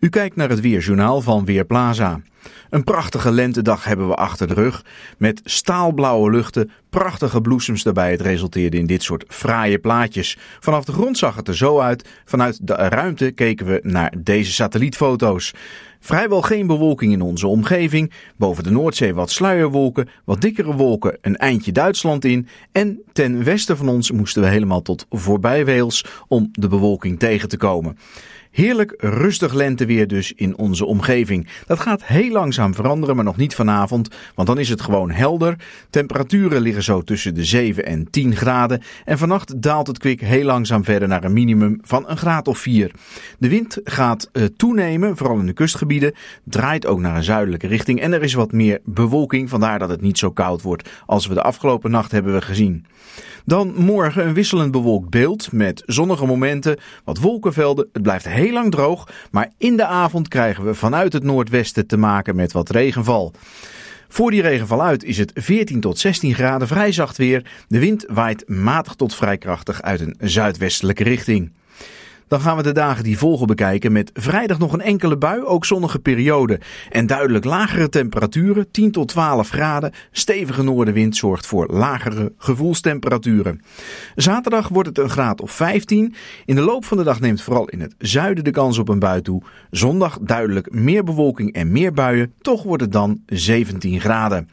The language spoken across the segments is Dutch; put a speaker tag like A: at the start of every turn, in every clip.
A: U kijkt naar het Weerjournaal van Weerplaza. Een prachtige lentedag hebben we achter de rug. Met staalblauwe luchten, prachtige bloesems daarbij. Het resulteerde in dit soort fraaie plaatjes. Vanaf de grond zag het er zo uit. Vanuit de ruimte keken we naar deze satellietfoto's. Vrijwel geen bewolking in onze omgeving. Boven de Noordzee wat sluierwolken, wat dikkere wolken een eindje Duitsland in. En ten westen van ons moesten we helemaal tot voorbij Wales om de bewolking tegen te komen. Heerlijk rustig lenteweer dus in onze omgeving. Dat gaat heel langzaam veranderen, maar nog niet vanavond, want dan is het gewoon helder. Temperaturen liggen zo tussen de 7 en 10 graden en vannacht daalt het kwik heel langzaam verder naar een minimum van een graad of 4. De wind gaat eh, toenemen, vooral in de kustgebieden draait ook naar een zuidelijke richting en er is wat meer bewolking, vandaar dat het niet zo koud wordt als we de afgelopen nacht hebben we gezien. Dan morgen een wisselend bewolkt beeld met zonnige momenten, wat wolkenvelden. Het blijft heel lang droog, maar in de avond krijgen we vanuit het noordwesten te maken met wat regenval. Voor die regenval uit is het 14 tot 16 graden, vrij zacht weer. De wind waait matig tot vrij krachtig uit een zuidwestelijke richting. Dan gaan we de dagen die volgen bekijken met vrijdag nog een enkele bui, ook zonnige periode. En duidelijk lagere temperaturen, 10 tot 12 graden. Stevige noordenwind zorgt voor lagere gevoelstemperaturen. Zaterdag wordt het een graad of 15. In de loop van de dag neemt vooral in het zuiden de kans op een bui toe. Zondag duidelijk meer bewolking en meer buien. Toch wordt het dan 17 graden.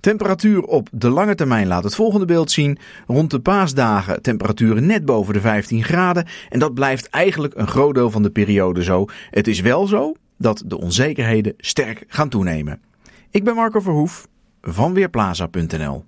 A: Temperatuur op de lange termijn laat het volgende beeld zien. Rond de paasdagen temperaturen net boven de 15 graden. En dat blijft eigenlijk een groot deel van de periode zo. Het is wel zo dat de onzekerheden sterk gaan toenemen. Ik ben Marco Verhoef van Weerplaza.nl